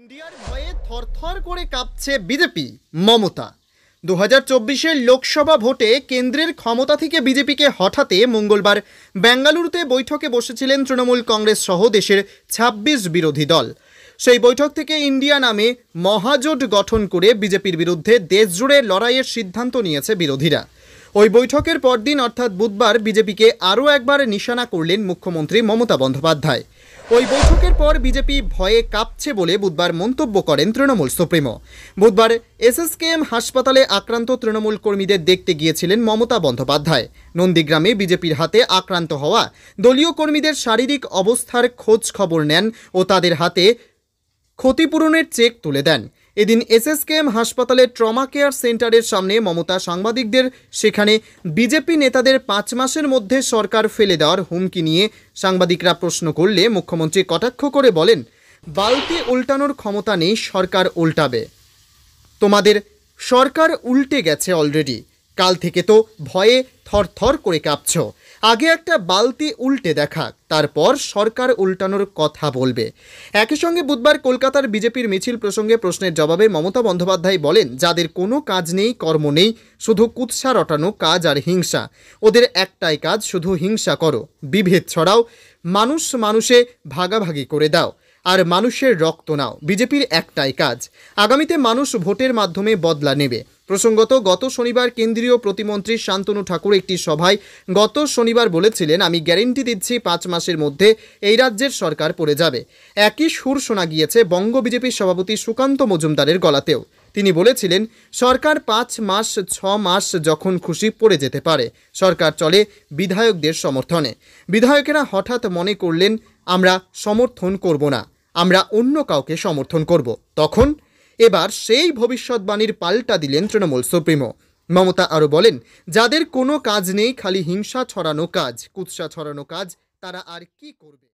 ইন্ডিয়ার ভয়ে থরথর করে কাঁপছে বিজেপি মমতা দু হাজার লোকসভা ভোটে কেন্দ্রের ক্ষমতা থেকে বিজেপিকে হঠাতে মঙ্গলবার বেঙ্গালুরুতে বৈঠকে বসেছিলেন তৃণমূল কংগ্রেস সহ দেশের ২৬ বিরোধী দল সেই বৈঠক থেকে ইন্ডিয়া নামে মহাজোট গঠন করে বিজেপির বিরুদ্ধে দেশজুড়ে লড়াইয়ের সিদ্ধান্ত নিয়েছে বিরোধীরা ওই বৈঠকের পরদিন অর্থাৎ বুধবার বিজেপিকে আরও একবার নিশানা করলেন মুখ্যমন্ত্রী মমতা বন্দ্যোপাধ্যায় ওই বৈঠকের পর বিজেপি ভয়ে কাঁপছে বলে বুধবার মন্তব্য করেন তৃণমূল সুপ্রিমো বুধবার এসএসকেএম হাসপাতালে আক্রান্ত তৃণমূল কর্মীদের দেখতে গিয়েছিলেন মমতা বন্দ্যোপাধ্যায় নন্দীগ্রামে বিজেপির হাতে আক্রান্ত হওয়া দলীয় কর্মীদের শারীরিক অবস্থার খোঁজ খবর নেন ও তাদের হাতে ক্ষতিপূরণের চেক তুলে দেন এদিন এসএসকেএম হাসপাতালের ট্রমা কেয়ার সেন্টারের সামনে মমতা সাংবাদিকদের সেখানে বিজেপি নেতাদের পাঁচ মাসের মধ্যে সরকার ফেলে দেওয়ার হুমকি নিয়ে সাংবাদিকরা প্রশ্ন করলে মুখ্যমন্ত্রী কটাক্ষ করে বলেন বালতি উল্টানোর ক্ষমতা নেই সরকার উল্টাবে তোমাদের সরকার উল্টে গেছে অলরেডি কাল থেকে তো ভয়ে থর থর করে কাঁপছ আগে একটা বালতি উল্টে দেখাক তারপর সরকার উল্টানোর কথা বলবে একই সঙ্গে বুধবার কলকাতার বিজেপির মিছিল প্রসঙ্গে প্রশ্নের জবাবে মমতা বন্দ্যোপাধ্যায় বলেন যাদের কোনো কাজ নেই কর্ম নেই শুধু কুৎসা রটানো কাজ আর হিংসা ওদের একটাই কাজ শুধু হিংসা করো বিভেদ ছড়াও মানুষ মানুষে ভাগাভাগি করে দাও আর মানুষের রক্ত নাও বিজেপির একটাই কাজ আগামীতে মানুষ ভোটের মাধ্যমে বদলা নেবে প্রসঙ্গত গত শনিবার কেন্দ্রীয় প্রতিমন্ত্রী শান্তনু ঠাকুর একটি সভায় গত শনিবার বলেছিলেন আমি গ্যারেন্টি দিচ্ছি পাঁচ মাসের মধ্যে এই রাজ্যের সরকার পড়ে যাবে একই সুর শোনা গিয়েছে বঙ্গ বিজেপির সভাপতি সুকান্ত মজুমদারের গলাতেও তিনি বলেছিলেন সরকার পাঁচ মাস ছ মাস যখন খুশি পড়ে যেতে পারে সরকার চলে বিধায়কদের সমর্থনে বিধায়কেরা হঠাৎ মনে করলেন আমরা সমর্থন করব না আমরা অন্য কাউকে সমর্থন করব তখন এবার সেই ভবিষ্যৎবাণীর পাল্টা দিলেন তৃণমূল সুপ্রিমো মমতা আরও বলেন যাদের কোনো কাজ নেই খালি হিংসা ছড়ানো কাজ কুৎসা ছড়ানো কাজ তারা আর কি করবে